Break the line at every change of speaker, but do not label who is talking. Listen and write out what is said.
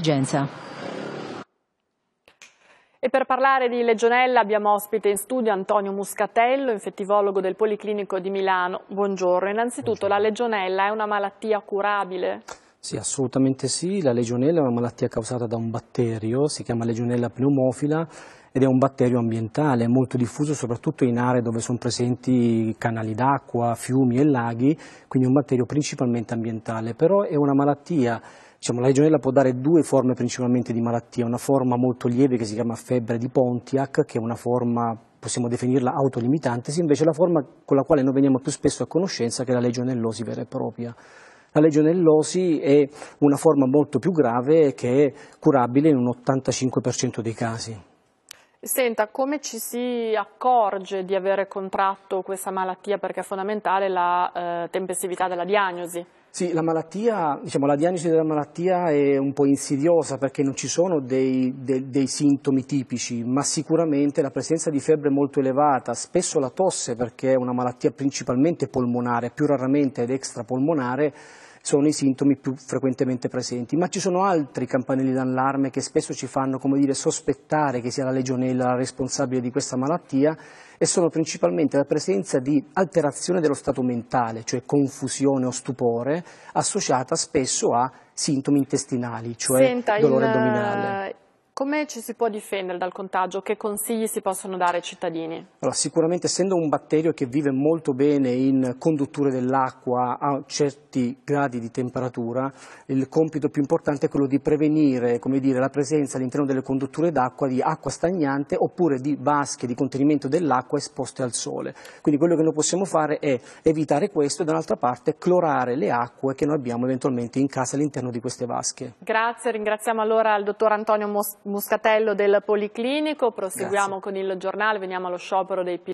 emergenza.
E per parlare di legionella abbiamo ospite in studio Antonio Muscatello, infettivologo del Policlinico di Milano. Buongiorno. Innanzitutto Buongiorno. la legionella è una malattia curabile?
Sì, assolutamente sì. La legionella è una malattia causata da un batterio, si chiama legionella pneumofila ed è un batterio ambientale, molto diffuso soprattutto in aree dove sono presenti canali d'acqua, fiumi e laghi, quindi un batterio principalmente ambientale, però è una malattia Diciamo, la legionella può dare due forme principalmente di malattia, una forma molto lieve che si chiama febbre di Pontiac, che è una forma, possiamo definirla autolimitante, se invece la forma con la quale noi veniamo più spesso a conoscenza che è la legionellosi vera e propria. La legionellosi è una forma molto più grave che è curabile in un 85% dei casi.
Senta, come ci si accorge di avere contratto questa malattia? Perché è fondamentale la eh, tempestività della diagnosi.
Sì, la malattia, diciamo, la diagnosi della malattia è un po' insidiosa perché non ci sono dei, dei, dei, sintomi tipici, ma sicuramente la presenza di febbre molto elevata, spesso la tosse perché è una malattia principalmente polmonare, più raramente ed extrapolmonare, sono i sintomi più frequentemente presenti, ma ci sono altri campanelli d'allarme che spesso ci fanno come dire, sospettare che sia la legionella la responsabile di questa malattia e sono principalmente la presenza di alterazione dello stato mentale, cioè confusione o stupore, associata spesso a sintomi intestinali, cioè Senta, dolore in, addominale
come ci si può difendere dal contagio? Che consigli si possono dare ai cittadini?
Allora, sicuramente essendo un batterio che vive molto bene in condutture dell'acqua a certi gradi di temperatura, il compito più importante è quello di prevenire dire, la presenza all'interno delle condutture d'acqua di acqua stagnante oppure di vasche di contenimento dell'acqua esposte al sole. Quindi quello che noi possiamo fare è evitare questo e dall'altra parte clorare le acque che noi abbiamo eventualmente in casa all'interno di queste vasche.
Grazie, ringraziamo allora il dottor Antonio Mos Moscatello del Policlinico, proseguiamo Grazie. con il giornale, veniamo allo sciopero dei piloti.